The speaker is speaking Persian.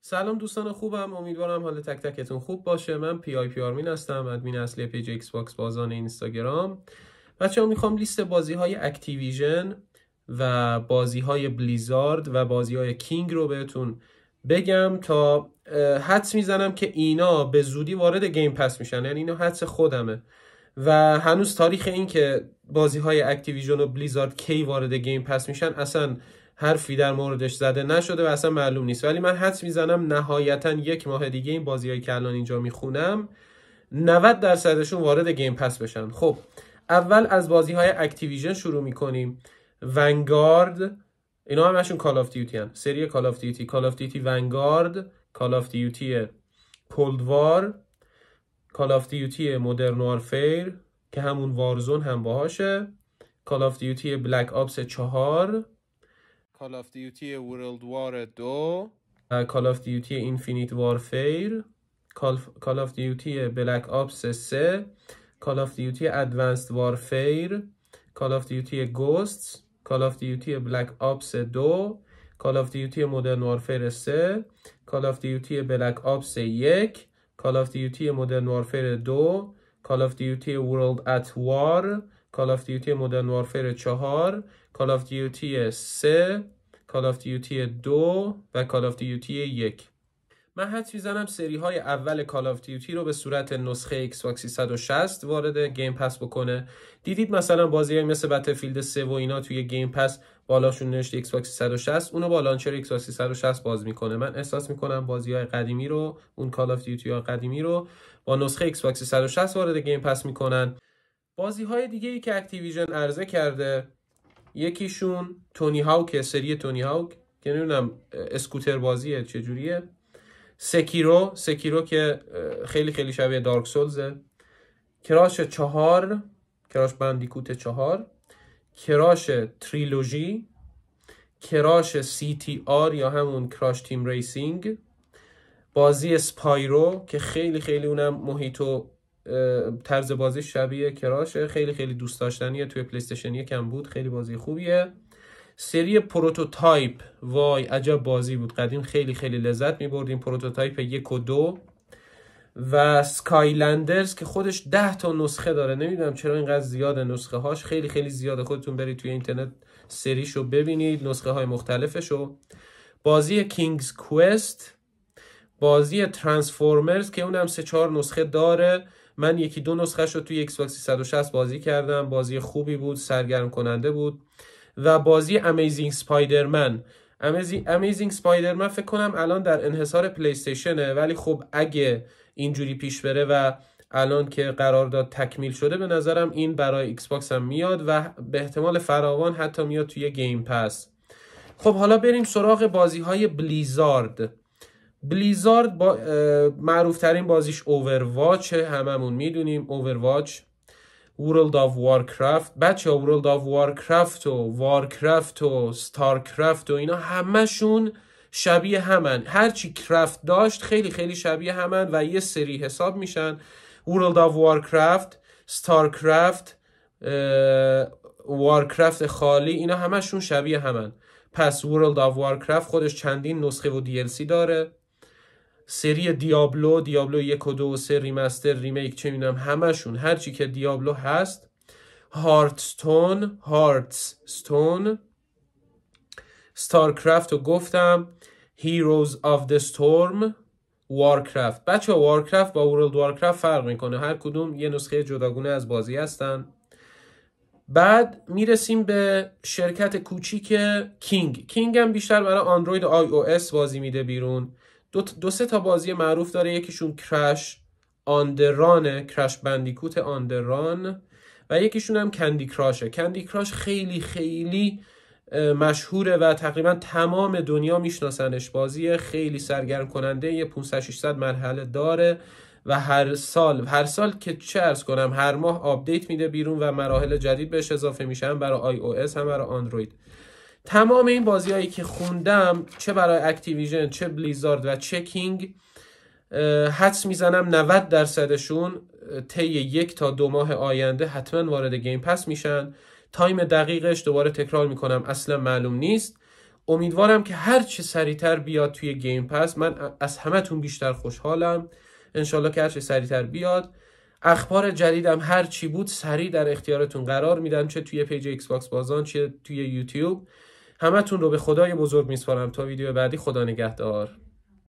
سلام دوستان خوبم امیدوارم حال تک تکتون خوب باشه من پی آی پی آرمین هستم ادمین اصلی پیج ایکس باکس بازان اینستاگرام بچه ها میخوام لیست بازی های اکتیویژن و بازی های بلیزارد و بازی های کینگ رو بهتون بگم تا حدس میزنم که اینا به زودی وارد گیم پس میشن یعنی اینا حدس خودمه و هنوز تاریخ این که بازی های اکتیویژن و بلیزارد کی وارد گیم پس میشن اصلا حرفی در موردش زده نشده و اصلا معلوم نیست ولی من حدس میزنم نهایتا یک ماه دیگه این بازیهایی که الان اینجا میخونم 90 درصدشون وارد گیم پس بشن خب اول از بازی های اکتیویژن شروع میکنیم ونگارد اینا همشون کال آف دیوتی هن. سری کال آف دیوتی کال آف دیوتی ونگارد کال آف دیوتی کولد کال آف دیوتی مدرن وارفیر که همون وارزون هم باهاشه کال آف دیوتی بلک آپس چهار کال آف دیوتی ورلد وار دو کال آف دیوتی اینفینیت وارفیر کال آف دیوتی بلک آپس سه کال آف دیوتی وار وارفیر کال آف دیوتی گوستس کال آف دیوتی بلک آپس دو کال آف دیوتی مدرن وارفیر سه، کال آف دیوتی بلک آپس یک، کال آف دیوتی مدرن وارفیر دو، کال آف دیوتی ورلد ات وار کال آف دیوتی مدرن وارفیر چهار. کال آف دیوتی 3 کال آف دیوتی 2 و کال آف دیوتی 1 من حد میزنم سری های اول کال آف دیوتی رو به صورت نسخه ایکس باکس 360 وارد گیم پس بکنه دیدید مثلا بازی های مثل بتلفیلد 3 و اینا توی گیم پس بالاشون نوشته ایکس باکس 360 اونو با لانچر ایکس باکس 360 باز میکنه من احساس میکنم بازی های قدیمی رو اون کال آف دیوتی قدیمی رو با نسخه ایکس باکس 360 وارد گیم پس میکنن بازی های دیگه ای که اکتیویژن عرضه کرده یکیشون تونی هاوک سری تونی هاوک که نمیدونم اسکوتر بازیه چجوریه سکیرو سکیرو که خیلی خیلی شبیه دارک سولزه کراش چهار کراش بندیکوت چهار کراش تریلوژی کراش سی تی آر یا همون کراش تیم ریسینگ بازی سپایرو که خیلی خیلی اونم محیط و طرز بازی شبیه کراش خیلی خیلی دوست داشتنیه توی پلیستشن یکم بود خیلی بازی خوبیه سری پروتوتایپ وای عجب بازی بود قدیم خیلی خیلی لذت می بردیم پروتوتایپ یک و دو و سکایلندرز که خودش ده تا نسخه داره نمیدونم چرا اینقدر زیاد نسخه هاش خیلی خیلی زیاده خودتون برید توی اینترنت سریش رو ببینید نسخه های مختلفشو بازی کینگز کوست بازی ترانسفورمرز که اونم سه چهار نسخه داره من یکی دو نسخه رو توی ایکس باکس 360 بازی کردم بازی خوبی بود سرگرم کننده بود و بازی امیزینگ سپایدرمن امیزینگ سپایدرمن فکر کنم الان در انحصار پلیستیشنه ولی خب اگه اینجوری پیش بره و الان که قرارداد تکمیل شده به نظرم این برای ایکس باکس هم میاد و به احتمال فراوان حتی میاد توی گیم پس خب حالا بریم سراغ بازی های بلیزارد بلیزارد با معروف ترین بازیش اوورواچ هممون میدونیم اوورواچ ورلد آف وارکرافت بچه ورلد آف وارکرافت و وارکرافت و ستارکرافت و اینا همشون شبیه همن هرچی کرافت داشت خیلی خیلی شبیه همن و یه سری حساب میشن ورلد آف وارکرافت ستارکرافت وارکرافت خالی اینا همشون شبیه همن پس ورلد آف وارکرافت خودش چندین نسخه و DLC داره سری دیابلو دیابلو یک و دو و سه ریمستر ریمیک چه میدونم همشون هرچی که دیابلو هست هارتستون هارتستون ستارکرافت رو گفتم هیروز آف د ستورم وارکرافت بچه وارکرافت با ورلد وارکرافت فرق میکنه هر کدوم یه نسخه جداگونه از بازی هستن بعد میرسیم به شرکت کوچیک کینگ کینگ هم بیشتر برای اندروید آی او اس بازی میده بیرون دو, سه تا بازی معروف داره یکیشون کرش آندران کرش بندیکوت آندران و یکیشون هم کندی کراشه کندی کراش خیلی خیلی مشهوره و تقریبا تمام دنیا میشناسنش بازی خیلی سرگرم کننده یه 500 600 مرحله داره و هر سال هر سال که چه ارز کنم هر ماه آپدیت میده بیرون و مراحل جدید بهش اضافه میشن برای آی او هم برای آندروید تمام این بازی هایی که خوندم چه برای اکتیویژن چه بلیزارد و چه کینگ حدس میزنم 90 درصدشون طی یک تا دو ماه آینده حتما وارد گیم پس میشن تایم دقیقش دوباره تکرار میکنم اصلا معلوم نیست امیدوارم که هر چه سریعتر بیاد توی گیم پس من از همتون بیشتر خوشحالم انشالله که هر چه سریعتر بیاد اخبار جدیدم هر چی بود سریع در اختیارتون قرار میدم چه توی پیج ایکس باکس بازان چه توی یوتیوب همتون رو به خدای بزرگ میسپارم تا ویدیو بعدی خدا نگهدار